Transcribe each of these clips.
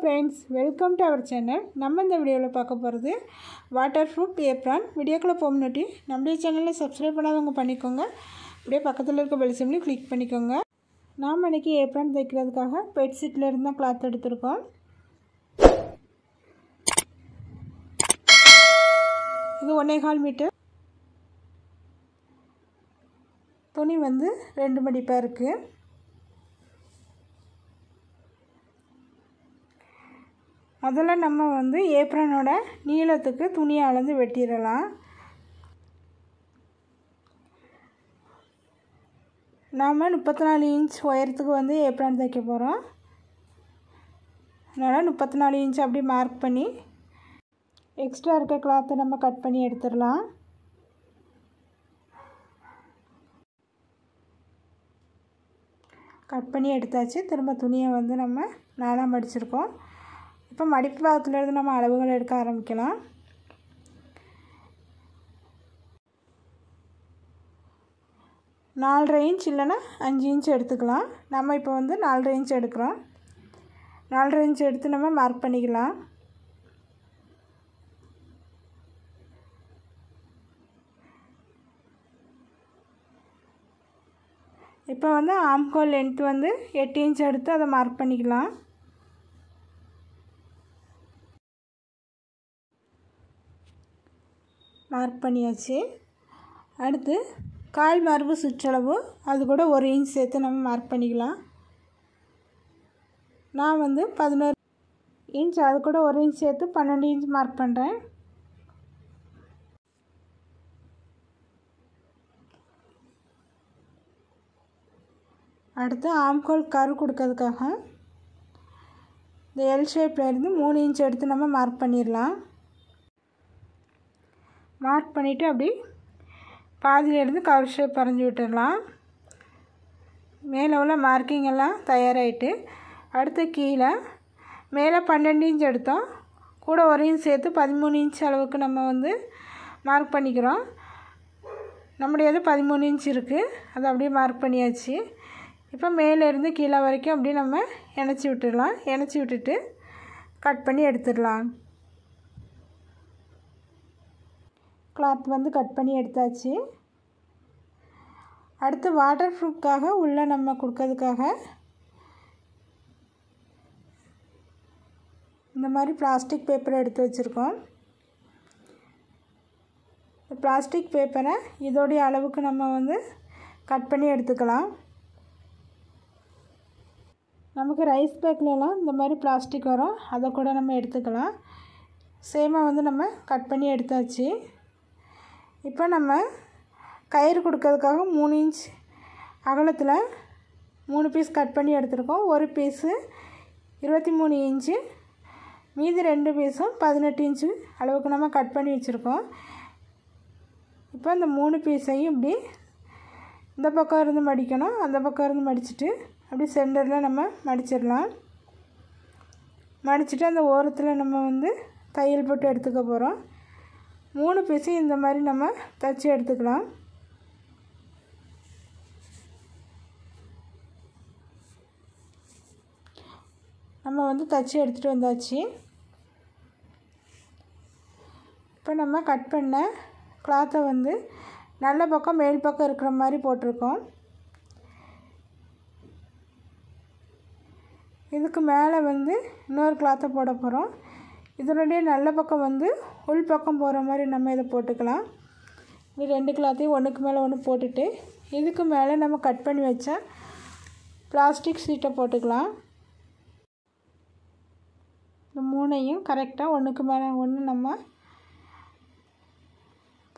friends welcome to our channel நம்ம இந்த வீடியோவில் பார்க்க போகிறது வாட்டர் ஃப்ரூட் ஏப்ரான் போக முன்னாடி நம்முடைய சேனலில் சப்ஸ்கிரைப் பண்ணாதவங்க பண்ணிக்கோங்க அப்படியே பக்கத்தில் இருக்க பெல்சிம்லையும் கிளிக் பண்ணிக்கோங்க நாம் இன்றைக்கி ஏப்ரான் தைக்கிறதுக்காக பெட்ஷீட்டில் இருந்து தான் கிளாத் எடுத்திருக்கோம் இது ஒன்றே கால் மீட்டர் துணி வந்து ரெண்டு மடிப்பாக இருக்குது முதல்ல நம்ம வந்து ஏப்ரனோட நீளத்துக்கு துணியை அளந்து வெட்டிடலாம் நாம் முப்பத்தி நாலு இன்ச் உயரத்துக்கு வந்து ஏப்ரன் தைக்க போகிறோம் அதனால் முப்பத்தி நாலு இன்ச் அப்படி மார்க் பண்ணி எக்ஸ்ட்ரா இருக்க கிளாத்தை நம்ம கட் பண்ணி எடுத்துடலாம் கட் பண்ணி எடுத்தாச்சு திரும்ப துணியை வந்து நம்ம நானாக மடிச்சிருக்கோம் இப்போ மடிப்பு பாகத்துலேருந்து நம்ம அளவுகள் எடுக்க ஆரம்பிக்கலாம் நாலு இன்ச் இல்லைன்னா அஞ்சு இன்ச் எடுத்துக்கலாம் நம்ம இப்போ வந்து நாலு இன்ச் எடுக்கிறோம் நாலு இன்ச் எடுத்து நம்ம மார்க் பண்ணிக்கலாம் இப்போ வந்து ஆம்கோல் லென்த் வந்து எட்டு இன்ச் எடுத்து அதை மார்க் பண்ணிக்கலாம் மார்க் பண்ணியாச்சு அடுத்து கால் மரபு சுற்றளவு அது கூட ஒரு இன்ச் சேர்த்து நம்ம மார்க் பண்ணிக்கலாம் நான் வந்து பதினோரு இன்ச் அது கூட ஒரு இன்ச் சேர்த்து பன்னெண்டு இன்ச் மார்க் பண்ணுறேன் அடுத்து ஆம்கோல் கரு கொடுக்கறதுக்காக இந்த எல் ஷேப்பில் இருந்து மூணு இன்ச் எடுத்து நம்ம மார்க் பண்ணிடலாம் மார்க் பண்ணிவிட்டு அப்படி பாதியிலேருந்து கவர் ஷேப் வரைஞ்சி விட்டுடலாம் மேலே உள்ள மார்க்கிங் எல்லாம் தயாராகிட்டு அடுத்து கீழே மேலே பன்னெண்டு இன்ச் எடுத்தோம் கூட ஒரு இன்ச் சேர்த்து பதிமூணு இன்ச் அளவுக்கு நம்ம வந்து மார்க் பண்ணிக்கிறோம் நம்முடையது பதிமூணு இன்ச் இருக்குது அது அப்படியே மார்க் பண்ணியாச்சு இப்போ மேலேருந்து கீழே வரைக்கும் அப்படியே நம்ம இணைச்சி விட்டுடலாம் இணைச்சி விட்டுட்டு கட் பண்ணி எடுத்துடலாம் கிளாத் வந்து கட் பண்ணி எடுத்தாச்சு அடுத்து வாட்டர் ப்ரூஃப்காக உள்ளே நம்ம கொடுக்கறதுக்காக இந்த மாதிரி பிளாஸ்டிக் பேப்பரை எடுத்து வச்சுருக்கோம் பிளாஸ்டிக் பேப்பரை இதோடைய அளவுக்கு நம்ம வந்து கட் பண்ணி எடுத்துக்கலாம் நமக்கு ரைஸ் பேக்லாம் இந்த மாதிரி பிளாஸ்டிக் வரும் அதை கூட நம்ம எடுத்துக்கலாம் சேமாக வந்து நம்ம கட் பண்ணி எடுத்தாச்சு இப்போ நம்ம கயிறு கொடுக்கறதுக்காக மூணு இன்ச் அகலத்தில் மூணு பீஸ் கட் பண்ணி எடுத்துருக்கோம் ஒரு பீஸு இருபத்தி மூணு இன்ச்சு மீதி ரெண்டு பீஸும் பதினெட்டு இன்ச்சு அளவுக்கு நம்ம கட் பண்ணி வச்சுருக்கோம் இப்போ இந்த மூணு பீஸையும் இப்படி இந்த பக்கம் இருந்து மடிக்கணும் அந்த பக்கம் இருந்து மடிச்சுட்டு அப்படி சென்டரில் நம்ம மடிச்சிடலாம் மடிச்சுட்டு அந்த ஓரத்தில் நம்ம வந்து தையல் போட்டு எடுத்துக்க போகிறோம் மூணு பீஸையும் இந்த மாதிரி நம்ம தச்சு எடுத்துக்கலாம் நம்ம வந்து தச்சு எடுத்துகிட்டு வந்தாச்சு இப்போ நம்ம கட் பண்ண கிளாத்தை வந்து நல்ல பக்கம் மேல் பக்கம் இருக்கிற மாதிரி போட்டிருக்கோம் இதுக்கு மேலே வந்து இன்னொரு கிளாத்தை போட போகிறோம் இதனுடைய நல்ல பக்கம் வந்து உள் பக்கம் போகிற மாதிரி நம்ம இதை போட்டுக்கலாம் இது ரெண்டு கிளாத்தையும் ஒன்றுக்கு மேலே ஒன்று போட்டுட்டு இதுக்கு மேலே நம்ம கட் பண்ணி வச்ச பிளாஸ்டிக் சீட்டை போட்டுக்கலாம் இந்த மூணையும் கரெக்டாக ஒன்றுக்கு மேலே ஒன்று நம்ம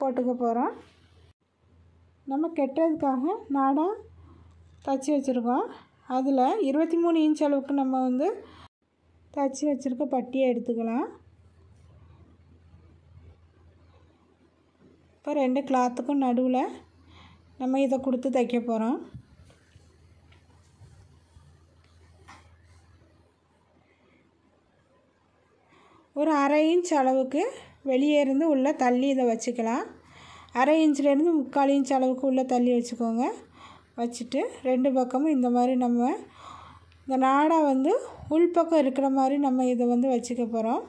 போட்டுக்க போகிறோம் நம்ம கெட்டதுக்காக நாடாக தச்சு வச்சுருக்கோம் அதில் இருபத்தி மூணு இன்ச் அளவுக்கு நம்ம வந்து தச்சு வச்சுருக்க பட்டியை எடுத்துக்கலாம் இப்போ ரெண்டு கிளாத்துக்கும் நடுவில் நம்ம இதை கொடுத்து தைக்க போகிறோம் ஒரு அரை இன்ச் அளவுக்கு வெளியே இருந்து உள்ளே தள்ளி இதை வச்சுக்கலாம் அரை இன்ச்லேருந்து முக்கால் இன்ச் அளவுக்கு உள்ளே தள்ளி வச்சுக்கோங்க வச்சுட்டு ரெண்டு பக்கமும் இந்த மாதிரி நம்ம இந்த நாடா வந்து உள்பக்கம் இருக்கிற மாதிரி நம்ம இதை வந்து வச்சுக்க போகிறோம்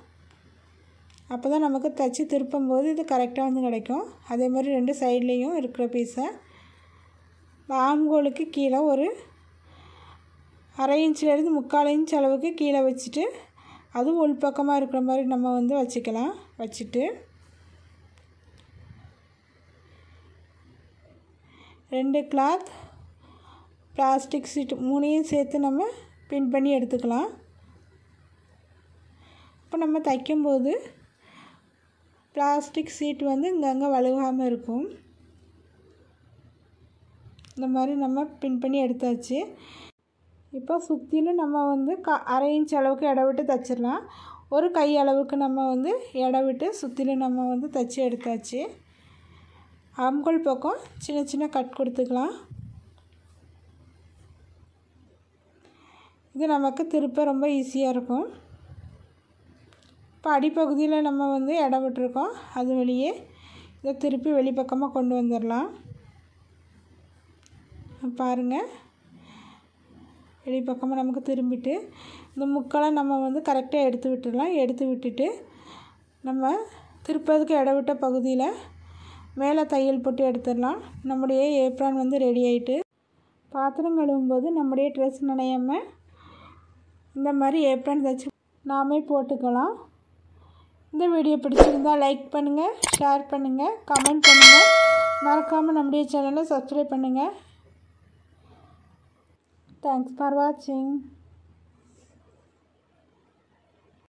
அப்போ தான் நமக்கு தைச்சி திருப்பும்போது இது கரெக்டாக வந்து கிடைக்கும் அதே மாதிரி ரெண்டு சைட்லேயும் இருக்கிற பீஸை ஆம்கோளுக்கு கீழே ஒரு அரை இன்ச்சிலேருந்து முக்கால் இன்ச் அளவுக்கு கீழே வச்சுட்டு அதுவும் உள்பக்கமாக இருக்கிற மாதிரி நம்ம வந்து வச்சுக்கலாம் வச்சுட்டு ரெண்டு கிளாத் பிளாஸ்டிக் சீட்டு மூணையும் சேர்த்து நம்ம பின் பண்ணி எடுத்துக்கலாம் இப்போ நம்ம தைக்கும்போது பிளாஸ்டிக் சீட் வந்து இங்கங்கே வழுகாமல் இருக்கும் இந்த மாதிரி நம்ம பின் பண்ணி எடுத்தாச்சு இப்போ சுற்றிலும் நம்ம வந்து க அரை இன்ச் அளவுக்கு இட விட்டு தைச்சிடலாம் ஒரு கை அளவுக்கு நம்ம வந்து இட விட்டு சுற்றிலும் நம்ம வந்து தைச்சி எடுத்தாச்சு அம்கோல் பக்கம் சின்ன சின்ன கட் கொடுத்துக்கலாம் இது நமக்கு திருப்ப ரொம்ப ஈஸியாக இருக்கும் இப்போ அடிப்பகுதியில் நம்ம வந்து இடம் விட்டுருக்கோம் அது வழியே இதை திருப்பி வெளிப்பக்கமாக கொண்டு வந்துடலாம் பாருங்கள் வெளிப்பக்கமாக நமக்கு திரும்பிட்டு இந்த முக்கெல்லாம் நம்ம வந்து கரெக்டாக எடுத்து விட்டுடலாம் எடுத்து விட்டுட்டு நம்ம திருப்பதுக்கு இடவிட்ட பகுதியில் மேலே தையல் போட்டு எடுத்துடலாம் நம்முடைய ஏப்ரான் வந்து ரெடி ஆகிட்டு பாத்திரம் கழுவும்போது நம்முடைய ட்ரெஸ் நினையாமல் இந்த மாதிரி ஏப்ரன் தைச்சி நாமே போட்டுக்கலாம் இந்த வீடியோ பிடிச்சிருந்தால் லைக் பண்ணுங்கள் ஷேர் பண்ணுங்கள் கமெண்ட் பண்ணுங்கள் மறக்காமல் நம்முடைய சேனலை சப்ஸ்கிரைப் பண்ணுங்கள் தேங்க்ஸ் ஃபார் வாட்சிங்